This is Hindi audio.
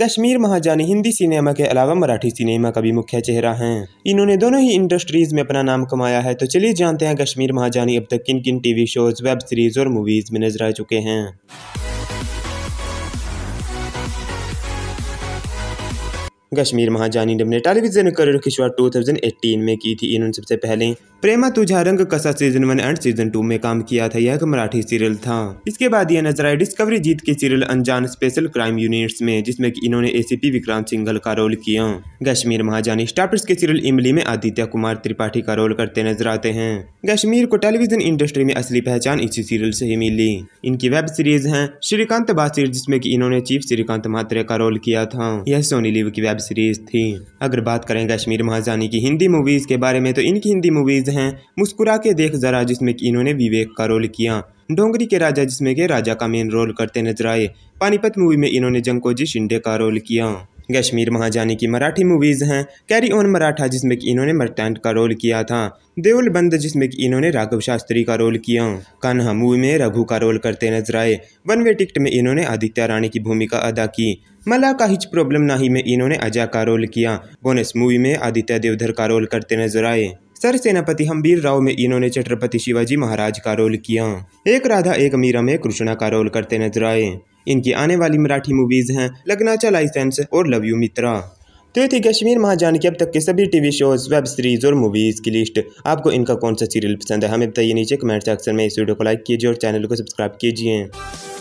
कश्मीर महाजानी हिंदी सिनेमा के अलावा मराठी सिनेमा का भी मुख्य चेहरा हैं इन्होंने दोनों ही इंडस्ट्रीज में अपना नाम कमाया है तो चलिए जानते हैं कश्मीर महाजानी अब तक किन किन टीवी शोज वेब सीरीज और मूवीज में नजर आ चुके हैं कश्मीर महाजानी ने अपने टेलीविजन करियर की शुरुआत 2018 में की थी इन्होंने सबसे पहले प्रेमा Tujha Rang Kasa season one and season two में काम किया था यह एक मराठी सीरियल था इसके बाद यह नजर आई डिस्कवरी जीत के सीरियल अनजान स्पेशल क्राइम यूनिट्स में जिसमें कि इन्होंने एसीपी विक्रांत सिंघल का रोल किया कश्मीर महाजानी स्टार्टर्स के सीरियल इमली में आदित्य कुमार त्रिपाठी का रोल करते नजर आते हैं कश्मीर को टेलीविजन इंडस्ट्री में असली पहचान इसी सीरियल से ही मिली इनकी वेब सीरीज है श्रीकांत बासिर जिसमे की इन्होंने चीफ श्रीकांत मात्रे का रोल किया था यह सोनी लिव की वेब सीरीज थी अगर बात करें कश्मीर महाजानी की हिंदी मूवीज के बारे में तो इनकी हिंदी मूवीज चीज़ हैं मुस्कुरा के देख जरा जिसमें कि इन्होंने विवेक का रोल किया डोंगरी के राजा जिसमें के राजा का मेन रोल करते नजर आए पानीपत मूवी में इन्होंने जंकोजी शिंडे का रोल किया कश्मीर महाजानी की मराठी मूवीज़ हैं कैरी ऑन मराठा जिसमें कि इन्होंने मर्टेंट का रोल किया था देवल बंद जिसमें कि इन्होंने राघव शास्त्री का रोल किया कान्हा मूवी में रघु का रोल करते नजर आए वन वे टिकट में इन्होंने आदित्य रानी की भूमिका अदा की मला का हिच प्रॉब्लम नाही में इन्होंने अजय का रोल किया बोनस मूवी में आदित्य देवधर का रोल करते नजर आए सर सेनापति वीर राव में इन्होंने छत्रपति शिवाजी महाराज का रोल किया एक राधा एक मीरा में कृष्णा का रोल करते नजर आए इनकी आने वाली मराठी मूवीज हैं लगनाचा लाइसेंस और लव यू मित्रा तो ये थी कश्मीर महाजान की अब तक के सभी टीवी शोज वेब सीरीज और मूवीज की लिस्ट आपको इनका कौन सा सीरियल पसंद है हमें बताइए नीचे कमेंट सेक्शन में इस वीडियो को लाइक कीजिए और चैनल को सब्सक्राइब कीजिए